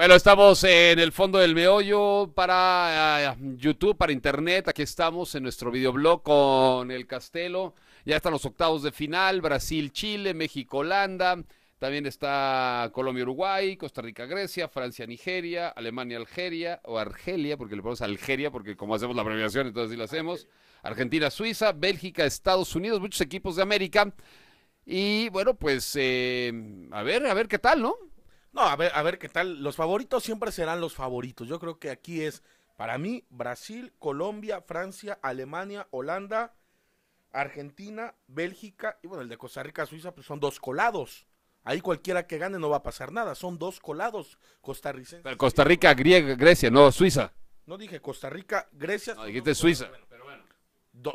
Bueno, estamos en el fondo del meollo para ah, YouTube, para Internet. Aquí estamos en nuestro videoblog con el Castelo. Ya están los octavos de final, Brasil-Chile, México-Holanda. También está Colombia-Uruguay, Costa Rica-Grecia, Francia-Nigeria, Alemania-Algeria o Argelia, porque le ponemos Algeria, porque como hacemos la abreviación, entonces sí lo hacemos. Argentina-Suiza, Bélgica-Estados Unidos, muchos equipos de América. Y bueno, pues eh, a ver, a ver qué tal, ¿no? No, a ver, a ver qué tal. Los favoritos siempre serán los favoritos. Yo creo que aquí es, para mí, Brasil, Colombia, Francia, Alemania, Holanda, Argentina, Bélgica y bueno, el de Costa Rica, Suiza, pues son dos colados. Ahí cualquiera que gane no va a pasar nada. Son dos colados costarricenses. Costa Rica, Grecia, no Suiza. No dije Costa Rica, Grecia. No, dijiste Suiza. pero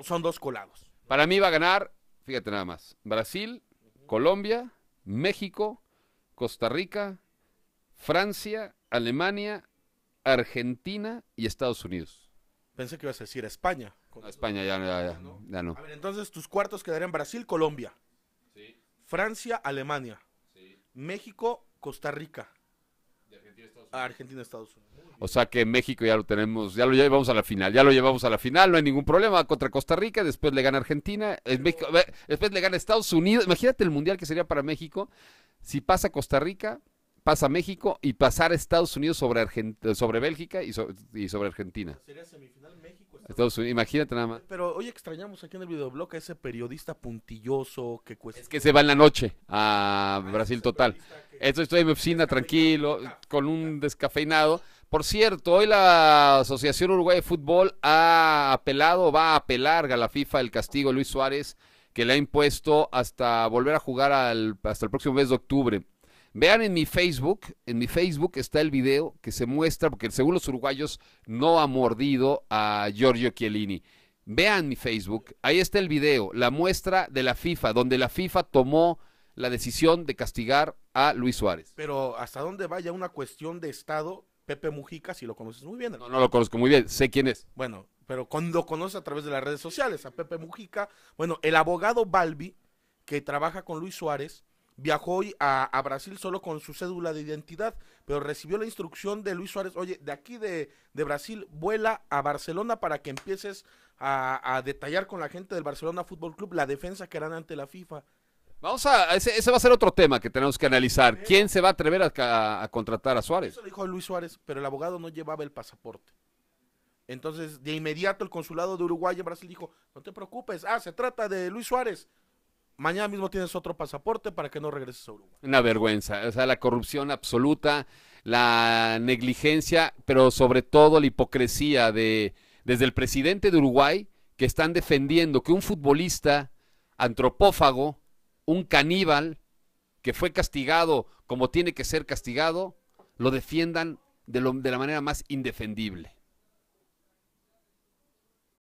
son dos colados. Para mí va a ganar, fíjate nada más, Brasil, Colombia, México, Costa Rica, Francia, Alemania, Argentina y Estados Unidos. Pensé que ibas a decir España. España ya, no. A ver, entonces tus cuartos quedarían Brasil, Colombia. Sí. Francia, Alemania. Sí. México, Costa Rica. Argentina, Estados Unidos. Estados Unidos. O sea que México ya lo tenemos, ya lo llevamos a la final, ya lo llevamos a la final, no hay ningún problema contra Costa Rica, después le gana Argentina, después le gana Estados Unidos. Imagínate el mundial que sería para México si pasa Costa Rica, pasa México y pasar a Estados Unidos sobre, sobre Bélgica y, sobre Argentina. Sería semifinal México. Estados, Unidos, imagínate nada más. Pero hoy extrañamos aquí en el videoblog a ese periodista puntilloso que cuesta... Es que se va en la noche a ah, Brasil Total. estoy en mi oficina tranquilo, con un descafeinado. Por cierto, hoy la Asociación Uruguay de Fútbol ha apelado, va a apelar a la FIFA el castigo Luis Suárez que le ha impuesto hasta volver a jugar hasta el próximo mes de octubre. Vean en mi Facebook, en mi Facebook está el video que se muestra, porque según los uruguayos no ha mordido a Giorgio Chiellini. Vean mi Facebook, ahí está el video, la muestra de la FIFA, donde la FIFA tomó la decisión de castigar a Luis Suárez. Pero hasta dónde vaya una cuestión de Estado, Pepe Mujica, si lo conoces muy bien. No, no lo conozco muy bien, sé quién es. Bueno, pero cuando conoce a través de las redes sociales a Pepe Mujica, bueno, el abogado Balbi, que trabaja con Luis Suárez, viajó hoy a, Brasil solo con su cédula de identidad, pero recibió la instrucción de Luis Suárez, oye, de aquí de, Brasil, vuela a Barcelona para que empieces a, detallar con la gente del Barcelona Fútbol Club la defensa que harán ante la FIFA. Vamos a, ese, ese va a ser otro tema que tenemos que analizar. ¿Quién se va a atrever a, a contratar a Suárez? Eso dijo Luis Suárez, pero el abogado no llevaba el pasaporte. Entonces, de inmediato el consulado de Uruguay en Brasil dijo, no te preocupes, ah, se trata de Luis Suárez, mañana mismo tienes otro pasaporte para que no regreses a Uruguay. Una vergüenza, o sea, la corrupción absoluta, la negligencia, pero sobre todo la hipocresía de desde el presidente de Uruguay que están defendiendo que un futbolista antropófago, un caníbal que fue castigado como tiene que ser castigado, lo defiendan de, de la manera más indefendible.